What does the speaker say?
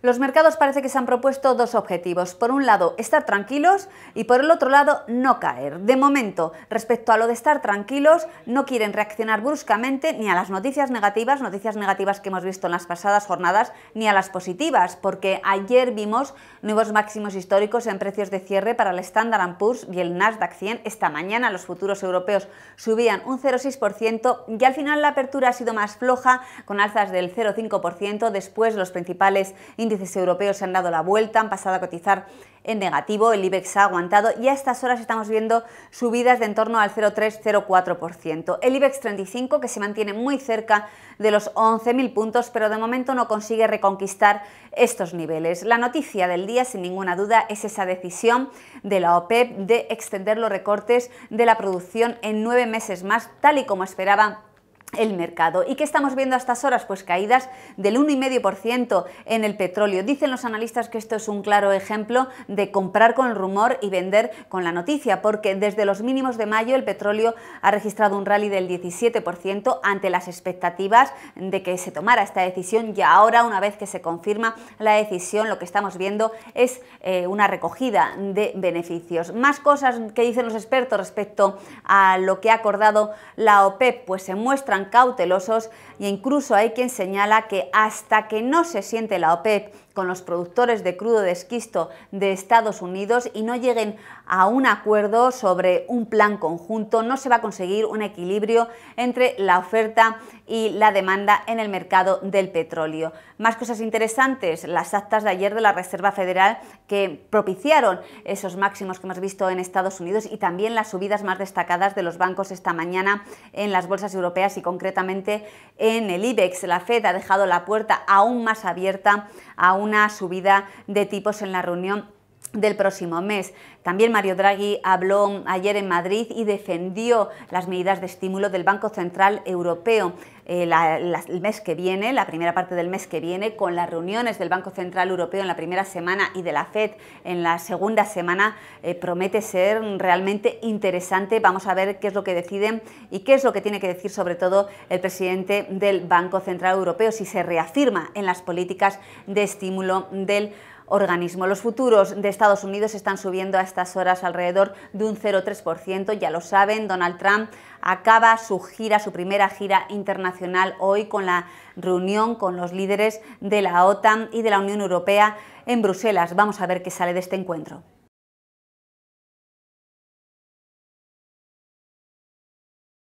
Los mercados parece que se han propuesto dos objetivos. Por un lado, estar tranquilos y por el otro lado, no caer. De momento, respecto a lo de estar tranquilos, no quieren reaccionar bruscamente ni a las noticias negativas, noticias negativas que hemos visto en las pasadas jornadas, ni a las positivas, porque ayer vimos nuevos máximos históricos en precios de cierre para el Standard Poor's y el Nasdaq 100. Esta mañana los futuros europeos subían un 0,6% y al final la apertura ha sido más floja, con alzas del 0,5% después los principales índices europeos se han dado la vuelta, han pasado a cotizar en negativo, el IBEX ha aguantado y a estas horas estamos viendo subidas de en torno al 0,3-0,4%. El IBEX 35 que se mantiene muy cerca de los 11.000 puntos, pero de momento no consigue reconquistar estos niveles. La noticia del día, sin ninguna duda, es esa decisión de la OPEP de extender los recortes de la producción en nueve meses más, tal y como esperaban el mercado. ¿Y qué estamos viendo a estas horas? Pues caídas del 1,5% en el petróleo. Dicen los analistas que esto es un claro ejemplo de comprar con el rumor y vender con la noticia, porque desde los mínimos de mayo el petróleo ha registrado un rally del 17% ante las expectativas de que se tomara esta decisión y ahora una vez que se confirma la decisión lo que estamos viendo es eh, una recogida de beneficios. Más cosas que dicen los expertos respecto a lo que ha acordado la OPEP, pues se muestran cautelosos e incluso hay quien señala que hasta que no se siente la OPEP con los productores de crudo de esquisto de Estados Unidos y no lleguen a un acuerdo sobre un plan conjunto, no se va a conseguir un equilibrio entre la oferta y la demanda en el mercado del petróleo. Más cosas interesantes, las actas de ayer de la Reserva Federal que propiciaron esos máximos que hemos visto en Estados Unidos y también las subidas más destacadas de los bancos esta mañana en las bolsas europeas y con concretamente en el IBEX. La FED ha dejado la puerta aún más abierta a una subida de tipos en la reunión del próximo mes. También Mario Draghi habló ayer en Madrid y defendió las medidas de estímulo del Banco Central Europeo. Eh, el mes que viene, la primera parte del mes que viene, con las reuniones del Banco Central Europeo en la primera semana y de la FED en la segunda semana, eh, promete ser realmente interesante. Vamos a ver qué es lo que deciden y qué es lo que tiene que decir sobre todo el presidente del Banco Central Europeo, si se reafirma en las políticas de estímulo del organismo. Los futuros de Estados Unidos están subiendo a estas horas alrededor de un 0,3%, ya lo saben, Donald Trump acaba su gira, su primera gira internacional hoy con la reunión con los líderes de la OTAN y de la Unión Europea en Bruselas. Vamos a ver qué sale de este encuentro.